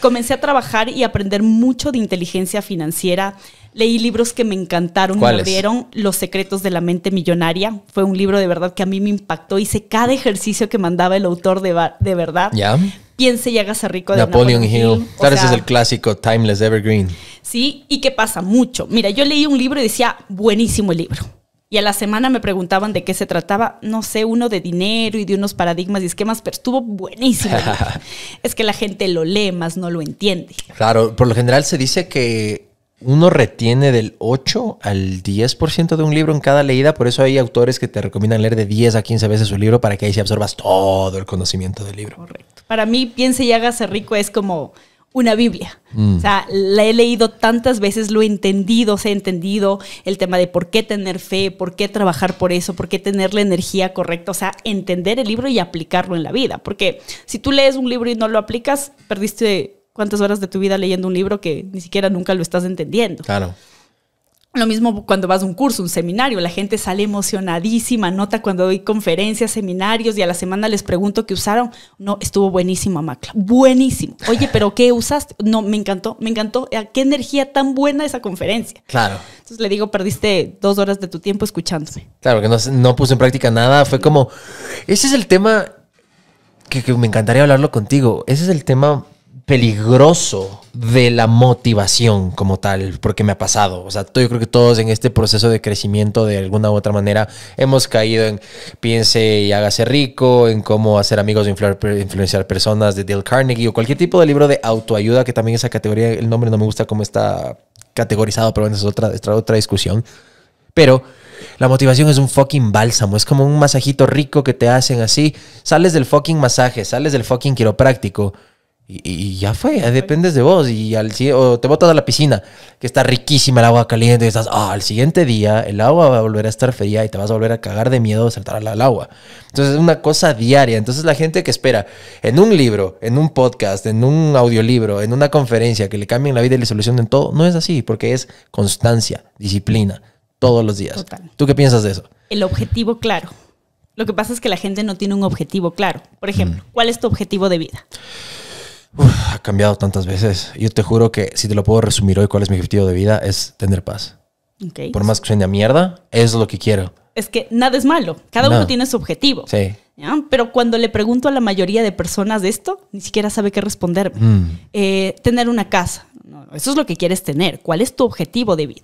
Comencé a trabajar y aprender mucho de inteligencia financiera. Leí libros que me encantaron, y me dieron Los secretos de la mente millonaria. Fue un libro de verdad que a mí me impactó. Hice cada ejercicio que mandaba el autor de, de verdad. Ya. Piense y hágase rico de Napoleon, Hill. Claro, ese es el clásico, Timeless Evergreen. Sí, y que pasa mucho. Mira, yo leí un libro y decía, buenísimo el libro y a la semana me preguntaban de qué se trataba, no sé, uno de dinero y de unos paradigmas y esquemas, pero estuvo buenísimo. es que la gente lo lee, más no lo entiende. Claro, por lo general se dice que uno retiene del 8 al 10% de un libro en cada leída, por eso hay autores que te recomiendan leer de 10 a 15 veces su libro para que ahí se absorbas todo el conocimiento del libro. Correcto. Para mí, piense y hágase rico es como una Biblia. Mm. O sea, la he leído tantas veces, lo he entendido, se ha entendido el tema de por qué tener fe, por qué trabajar por eso, por qué tener la energía correcta, o sea, entender el libro y aplicarlo en la vida, porque si tú lees un libro y no lo aplicas, perdiste cuántas horas de tu vida leyendo un libro que ni siquiera nunca lo estás entendiendo. Claro. Lo mismo cuando vas a un curso, un seminario, la gente sale emocionadísima, nota cuando doy conferencias, seminarios y a la semana les pregunto qué usaron. No, estuvo buenísimo, Macla, buenísimo. Oye, pero ¿qué usaste? No, me encantó, me encantó. Ah, ¿Qué energía tan buena esa conferencia? Claro. Entonces le digo, perdiste dos horas de tu tiempo escuchándome. Claro, que no, no puso en práctica nada, fue como, ese es el tema que me encantaría hablarlo contigo, ese es el tema peligroso de la motivación como tal, porque me ha pasado. O sea, yo creo que todos en este proceso de crecimiento de alguna u otra manera hemos caído en piense y hágase rico, en cómo hacer amigos, influenciar personas de Dale Carnegie o cualquier tipo de libro de autoayuda, que también esa categoría, el nombre no me gusta cómo está categorizado, pero bueno, es otra, es otra discusión. Pero la motivación es un fucking bálsamo, es como un masajito rico que te hacen así. Sales del fucking masaje, sales del fucking quiropráctico y, ya fue, dependes de vos. Y al o te botas a la piscina, que está riquísima el agua caliente, y estás, ah, al siguiente día el agua va a volver a estar fría y te vas a volver a cagar de miedo de saltar al, agua. Entonces es una cosa diaria. Entonces la gente que espera en un libro, en un podcast, en un audiolibro, en una conferencia, que le cambien la vida y le solucionen todo, no es así, porque es constancia, disciplina, todos los días. Total. ¿Tú qué piensas de eso? El objetivo claro. Lo que pasa es que la gente no tiene un objetivo claro. Por ejemplo, mm. ¿cuál es tu objetivo de vida? ha cambiado tantas veces. Yo te juro que si te lo puedo resumir hoy, cuál es mi objetivo de vida, es tener paz. Por más que suene a mierda, es lo que quiero. Es que nada es malo. Cada uno tiene su objetivo. Sí. Pero cuando le pregunto a la mayoría de personas de esto, ni siquiera sabe qué responderme. Mm. Eh, tener una casa, no, eso es lo que quieres tener. ¿Cuál es tu objetivo de vida?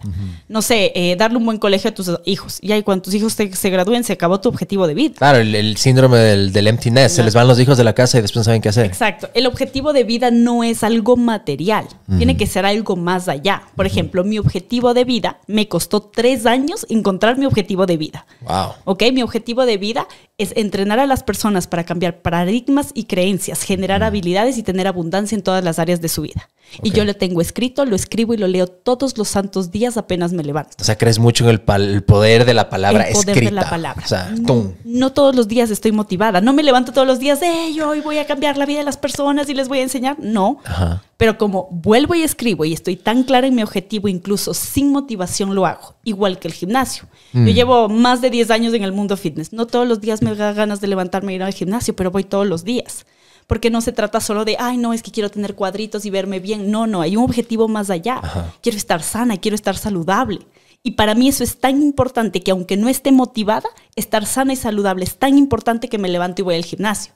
No sé, eh, darle un buen colegio a tus hijos. Y ahí cuando tus hijos se gradúen, se acabó tu objetivo de vida. Claro, el, síndrome del, del Se les van los hijos de la casa y después saben qué hacer. Exacto. El objetivo de vida no es algo material. Tiene que ser algo más allá. Por ejemplo, mi objetivo de vida me costó tres años encontrar mi objetivo de vida. Wow. Ok, mi objetivo de vida es entrenar a las personas para cambiar paradigmas y creencias, generar habilidades y tener abundancia en todas las áreas de su vida. Y yo lo tengo escrito, lo escribo y lo leo todos los santos días apenas me levanto. O sea, crees mucho en el, poder de la palabra el poder escrita. de la palabra. no, todos los días estoy motivada. No me levanto todos los días, eh, yo hoy voy a cambiar la vida de las personas y les voy a enseñar. No. Pero como vuelvo y escribo y estoy tan clara en mi objetivo, incluso sin motivación lo hago, igual que el gimnasio. Yo mm. llevo más de 10 años en el mundo fitness. No todos los días me da ganas de levantarme y e ir al gimnasio, pero voy todos los días porque no se trata solo de, ay, no, es que quiero tener cuadritos y verme bien. No, no, hay un objetivo más allá. Quiero estar sana, quiero estar saludable. Y para mí eso es tan importante que aunque no esté motivada, estar sana y saludable es tan importante que me levanto y voy al gimnasio.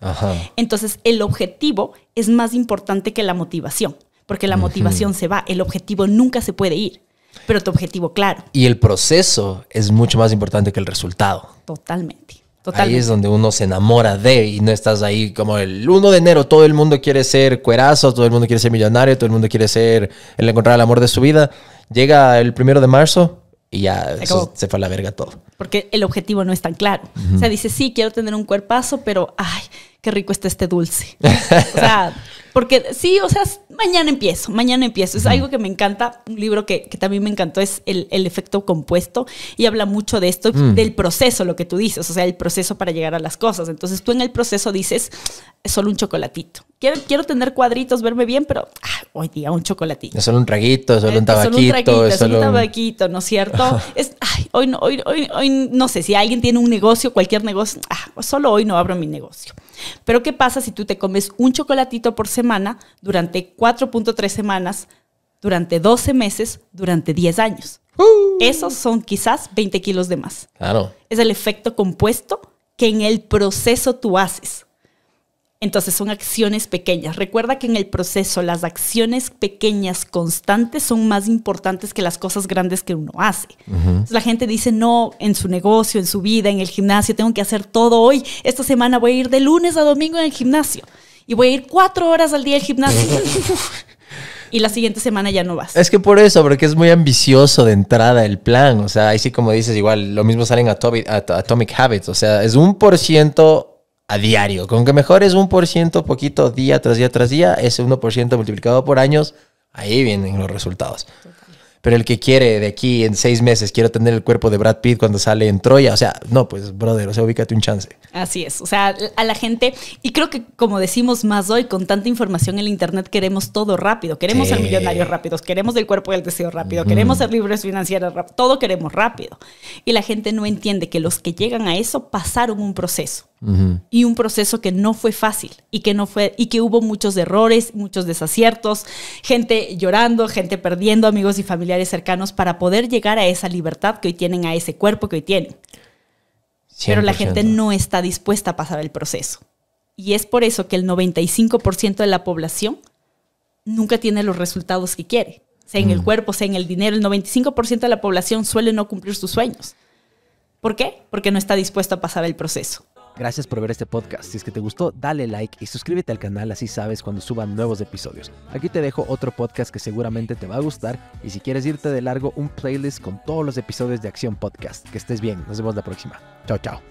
Entonces, el objetivo es más importante que la motivación, porque la motivación se va, el objetivo nunca se puede ir, pero tu objetivo claro. Y el proceso es mucho más importante que el resultado. Totalmente. Ahí es donde uno se enamora de y no estás ahí como el 1 de enero, todo el mundo quiere ser cuerazo, todo el mundo quiere ser millonario, todo el mundo quiere ser el encontrar el amor de su vida. Llega el 1 de marzo y ya se, fue a la verga todo. Porque el objetivo no es tan claro. O sea, dice, sí, quiero tener un cuerpazo, pero ay, qué rico está este dulce. o sea, porque sí, o sea, mañana empiezo, mañana empiezo. Es algo que me encanta, un libro que, también me encantó es el, efecto compuesto y habla mucho de esto, mm. del proceso, lo que tú dices, o sea, el proceso para llegar a las cosas. Entonces tú en el proceso dices, solo un chocolatito. Quiero, quiero tener cuadritos, verme bien, pero ah, hoy día un chocolatito. Es solo un traguito, es solo eh, un tabaquito. solo un traguito, es solo un tabaquito, ¿no es cierto? es, Hoy, no sé, si alguien tiene un negocio, cualquier negocio, ah, pues solo hoy no abro mi negocio. Pero ¿qué pasa si tú te comes un chocolatito por semana durante 4.3 semanas, durante 12 meses, durante 10 años? ¡Uh! Esos son quizás 20 kilos de más. Claro. Es el efecto compuesto que en el proceso tú haces. Entonces son acciones pequeñas. Recuerda que en el proceso las acciones pequeñas constantes son más importantes que las cosas grandes que uno hace. la gente dice, no, en su negocio, en su vida, en el gimnasio, tengo que hacer todo hoy. Esta semana voy a ir de lunes a domingo en el gimnasio y voy a ir cuatro horas al día al gimnasio. y la siguiente semana ya no vas. Es que por eso, porque es muy ambicioso de entrada el plan. O sea, ahí sí como dices, igual lo mismo salen Atomic, Atomic Habits. O sea, es un por ciento a diario. Con que mejores un por ciento poquito día tras día tras día, ese 1% multiplicado por años, ahí vienen los resultados. Pero el que quiere de aquí en seis meses, quiero tener el cuerpo de Brad Pitt cuando sale en Troya. O sea, no, pues, brother, o sea, ubícate un chance. Así es. O sea, a la gente, y creo que como decimos más hoy, con tanta información en el Internet, queremos todo rápido. Queremos ser millonarios rápidos, queremos el cuerpo del deseo rápido, queremos ser libres financieros rápido, todo queremos rápido. Y la gente no entiende que los que llegan a eso pasaron un proceso. Y un proceso que no fue fácil y que no fue y que hubo muchos errores, muchos desaciertos, gente llorando, gente perdiendo amigos y familia cercanos para poder llegar a esa libertad que hoy tienen, a ese cuerpo que hoy tienen. Pero la gente no está dispuesta a pasar el proceso. Y es por eso que el 95% de la población nunca tiene los resultados que quiere, sea en el mm. cuerpo, sea en el dinero. El 95% de la población suele no cumplir sus sueños. ¿Por qué? Porque no está dispuesto a pasar el proceso. Gracias por ver este podcast. Si es que te gustó, dale like y suscríbete al canal así sabes cuando suban nuevos episodios. Aquí te dejo otro podcast que seguramente te va a gustar y si quieres irte de largo, un playlist con todos los episodios de Acción Podcast. Que estés bien, nos vemos la próxima. Chao, chao.